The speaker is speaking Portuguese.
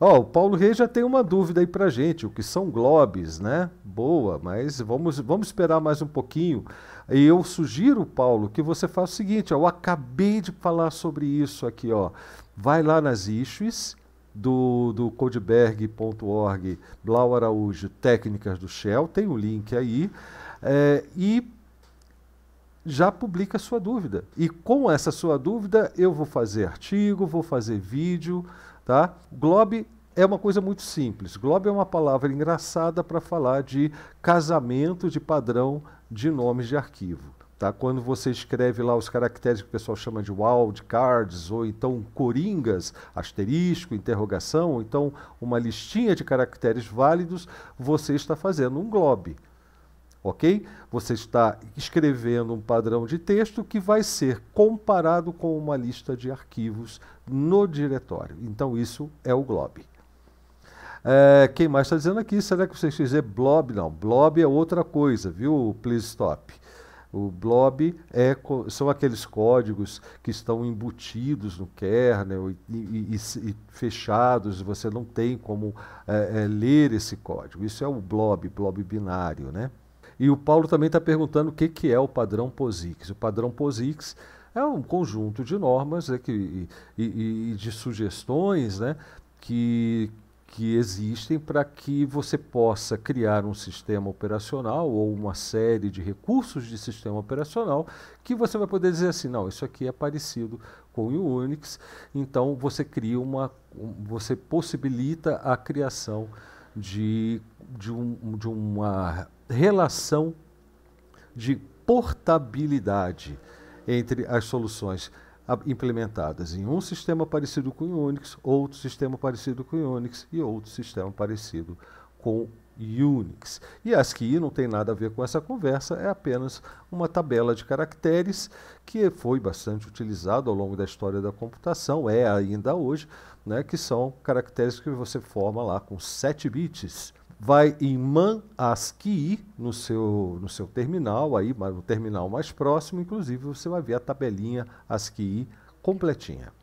Ó, oh, o Paulo Reis já tem uma dúvida aí pra gente, o que são globes, né? Boa, mas vamos, vamos esperar mais um pouquinho. E eu sugiro, Paulo, que você faça o seguinte, ó, eu acabei de falar sobre isso aqui, ó. Vai lá nas issues do, do codeberg.org, Blau Araújo, técnicas do Shell, tem o um link aí. É, e já publica a sua dúvida. E com essa sua dúvida, eu vou fazer artigo, vou fazer vídeo, tá? Globe é uma coisa muito simples. Globe é uma palavra engraçada para falar de casamento de padrão de nomes de arquivo. Tá? Quando você escreve lá os caracteres que o pessoal chama de wildcards, ou então coringas, asterisco, interrogação, ou então uma listinha de caracteres válidos, você está fazendo um globe ok? Você está escrevendo um padrão de texto que vai ser comparado com uma lista de arquivos no diretório. Então, isso é o glob. É, quem mais está dizendo aqui? Será que vocês dizer blob? Não, blob é outra coisa, viu? Please stop. O blob é, são aqueles códigos que estão embutidos no kernel e, e, e, e fechados, você não tem como é, é, ler esse código. Isso é o blob, blob binário, né? E o Paulo também está perguntando o que, que é o padrão POSIX. O padrão POSIX é um conjunto de normas é que, e, e, de sugestões né, que, que existem para que você possa criar um sistema operacional ou uma série de recursos de sistema operacional que você vai poder dizer assim, não, isso aqui é parecido com o Unix, então você cria uma, um, você possibilita a criação de de, um, de uma relação de portabilidade entre as soluções implementadas em um sistema parecido com Unix, outro sistema parecido com Unix e outro sistema parecido com Unix. E que não tem nada a ver com essa conversa, é apenas uma tabela de caracteres que foi bastante utilizado ao longo da história da computação, é ainda hoje, né, que são caracteres que você forma lá com 7 bits vai em Manasqui, no seu, no seu terminal, aí, no terminal mais próximo, inclusive você vai ver a tabelinha ASCII completinha.